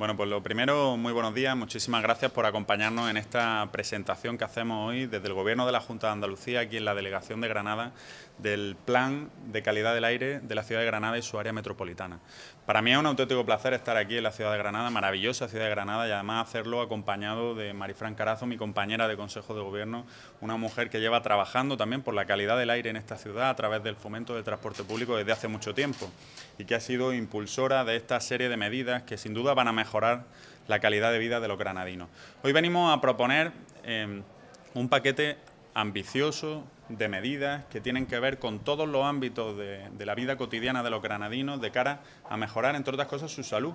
Bueno, pues lo primero, muy buenos días. Muchísimas gracias por acompañarnos en esta presentación que hacemos hoy desde el Gobierno de la Junta de Andalucía, aquí en la Delegación de Granada, del Plan de Calidad del Aire de la Ciudad de Granada y su área metropolitana. Para mí es un auténtico placer estar aquí en la Ciudad de Granada, maravillosa Ciudad de Granada, y además hacerlo acompañado de Marifran Carazo, mi compañera de Consejo de Gobierno, una mujer que lleva trabajando también por la calidad del aire en esta ciudad a través del fomento del transporte público desde hace mucho tiempo y que ha sido impulsora de esta serie de medidas que sin duda van a mejorar mejorar la calidad de vida de los granadinos. Hoy venimos a proponer em, un paquete ambicioso de medidas que tienen que ver con todos los ámbitos de, de, la vida cotidiana de los granadinos de cara a mejorar, entre otras cosas, su salud.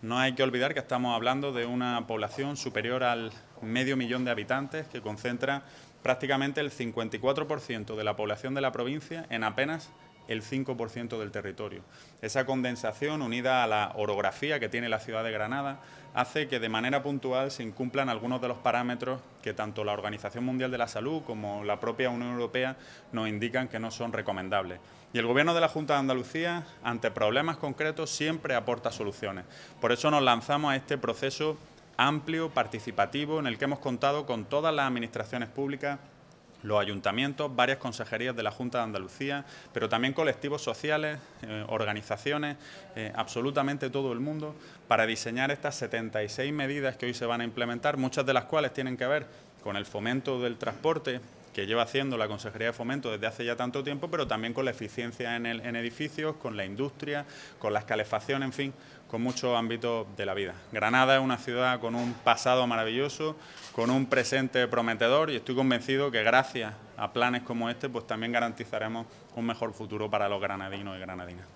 No hay que olvidar que estamos hablando de una población superior al medio millón de habitantes que concentra prácticamente el 54% de la población de la provincia en apenas el 5% del territorio. Esa condensación, unida a la orografía que tiene la ciudad de Granada, hace que de manera puntual se incumplan algunos de los parámetros que tanto la Organización Mundial de la Salud como la propia Unión Europea nos indican que no son recomendables. Y el Gobierno de la Junta de Andalucía, ante problemas concretos, siempre aporta soluciones. Por eso nos lanzamos a este proceso amplio, participativo, en el que hemos contado con todas las administraciones públicas los ayuntamientos, varias consejerías de la Junta de Andalucía, pero también colectivos sociales, eh, organizaciones, eh, absolutamente todo el mundo, para diseñar estas 76 medidas que hoy se van a implementar, muchas de las cuales tienen que ver con el fomento del transporte que lleva haciendo la Consejería de Fomento desde hace ya tanto tiempo, pero también con la eficiencia en, edificios, con la industria, con la escalefacción, en fin, con muchos ámbitos de la vida. Granada es una ciudad con un pasado maravilloso, con un presente prometedor y estoy convencido que gracias a planes como este, pues también garantizaremos un mejor futuro para los granadinos y granadinas.